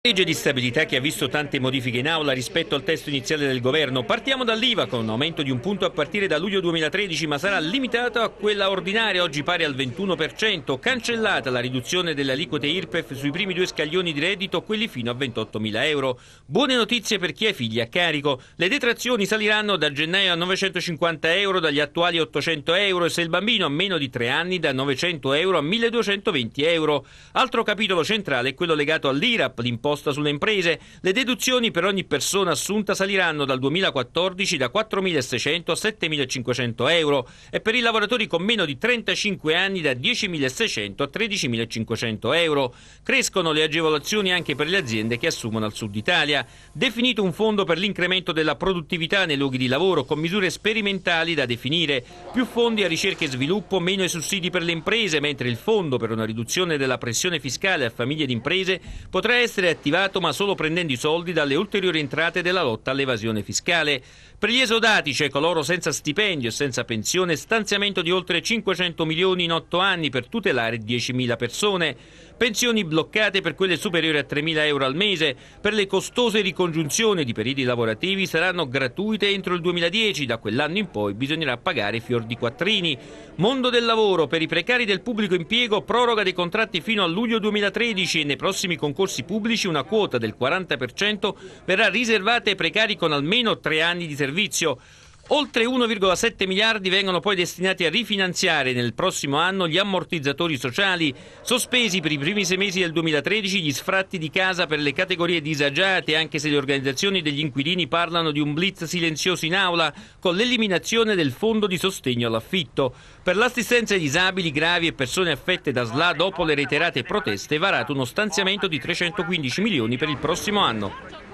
Legge di stabilità che ha visto tante modifiche in aula rispetto al testo iniziale del governo. Partiamo dall'IVA con un aumento di un punto a partire da luglio 2013 ma sarà limitato a quella ordinaria oggi pari al 21%, cancellata la riduzione delle aliquote IRPEF sui primi due scaglioni di reddito, quelli fino a 28.000 euro. Buone notizie per chi ha figli a carico. Le detrazioni saliranno da gennaio a 950 euro dagli attuali 800 euro e se il bambino ha meno di 3 anni da 900 euro a 1220 euro. Altro capitolo centrale è quello legato all'IRAP, l'imposta imposta sulle imprese. Le deduzioni per ogni persona assunta saliranno dal 2014 da 4.600 a 7.500 euro e per i lavoratori con meno di 35 anni da 10.600 a 13.500 euro. Crescono le agevolazioni anche per le aziende che assumono al sud Italia. Definito un fondo per l'incremento della produttività nei luoghi di lavoro con misure sperimentali da definire. Più fondi a ricerca e sviluppo, meno i sussidi per le imprese, mentre il fondo per una riduzione della pressione fiscale a famiglie ed imprese potrà essere attivato attivato ma solo prendendo i soldi dalle ulteriori entrate della lotta all'evasione fiscale. Per gli esodati, cioè coloro senza stipendio e senza pensione, stanziamento di oltre 500 milioni in 8 anni per tutelare 10.000 persone. Pensioni bloccate per quelle superiori a 3.000 euro al mese. Per le costose ricongiunzioni di periodi lavorativi saranno gratuite entro il 2010. Da quell'anno in poi bisognerà pagare fior di quattrini. Mondo del lavoro, per i precari del pubblico impiego, proroga dei contratti fino a luglio 2013 e nei prossimi concorsi pubblici una quota del 40% verrà riservata ai precari con almeno tre anni di servizio. Oltre 1,7 miliardi vengono poi destinati a rifinanziare nel prossimo anno gli ammortizzatori sociali, sospesi per i primi sei mesi del 2013 gli sfratti di casa per le categorie disagiate, anche se le organizzazioni degli inquilini parlano di un blitz silenzioso in aula, con l'eliminazione del fondo di sostegno all'affitto. Per l'assistenza ai disabili gravi e persone affette da SLA dopo le reiterate proteste è varato uno stanziamento di 315 milioni per il prossimo anno.